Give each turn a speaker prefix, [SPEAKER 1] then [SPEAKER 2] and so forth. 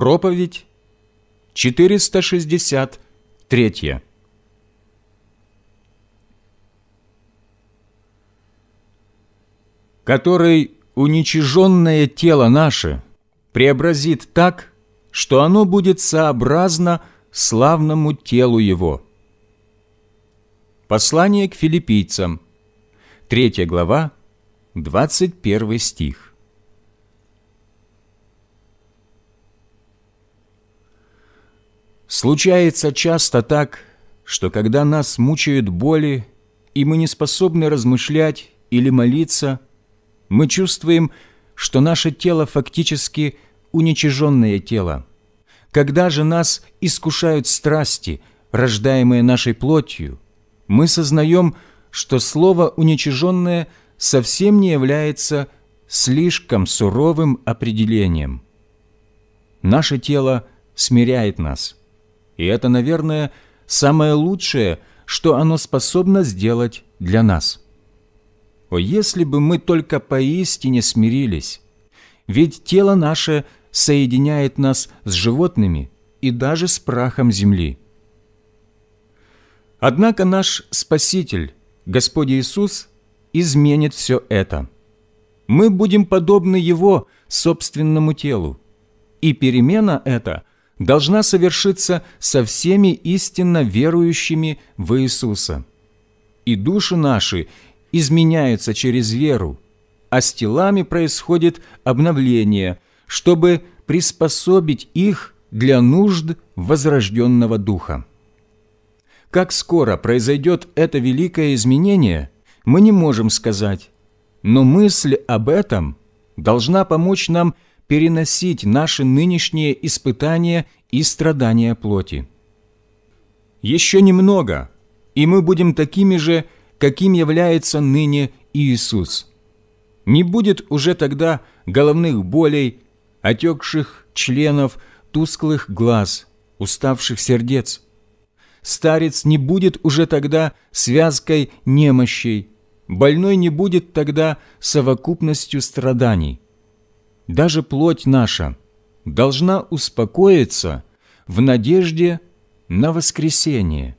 [SPEAKER 1] Проповедь 463. Который уничиженное тело наше преобразит так, что оно будет сообразно славному телу его. Послание к филиппийцам, 3 глава, 21 стих. Случается часто так, что когда нас мучают боли, и мы не способны размышлять или молиться, мы чувствуем, что наше тело фактически уничиженное тело. Когда же нас искушают страсти, рождаемые нашей плотью, мы сознаем, что слово «уничиженное» совсем не является слишком суровым определением. Наше тело смиряет нас – и это, наверное, самое лучшее, что оно способно сделать для нас. О, если бы мы только поистине смирились! Ведь тело наше соединяет нас с животными и даже с прахом земли. Однако наш Спаситель, Господь Иисус, изменит все это. Мы будем подобны Его собственному телу, и перемена эта должна совершиться со всеми истинно верующими в Иисуса. И души наши изменяются через веру, а с телами происходит обновление, чтобы приспособить их для нужд возрожденного духа. Как скоро произойдет это великое изменение, мы не можем сказать, но мысль об этом должна помочь нам переносить наши нынешние испытания и страдания плоти. Еще немного, и мы будем такими же, каким является ныне Иисус. Не будет уже тогда головных болей, отекших членов, тусклых глаз, уставших сердец. Старец не будет уже тогда связкой немощей, больной не будет тогда совокупностью страданий даже плоть наша, должна успокоиться в надежде на воскресение.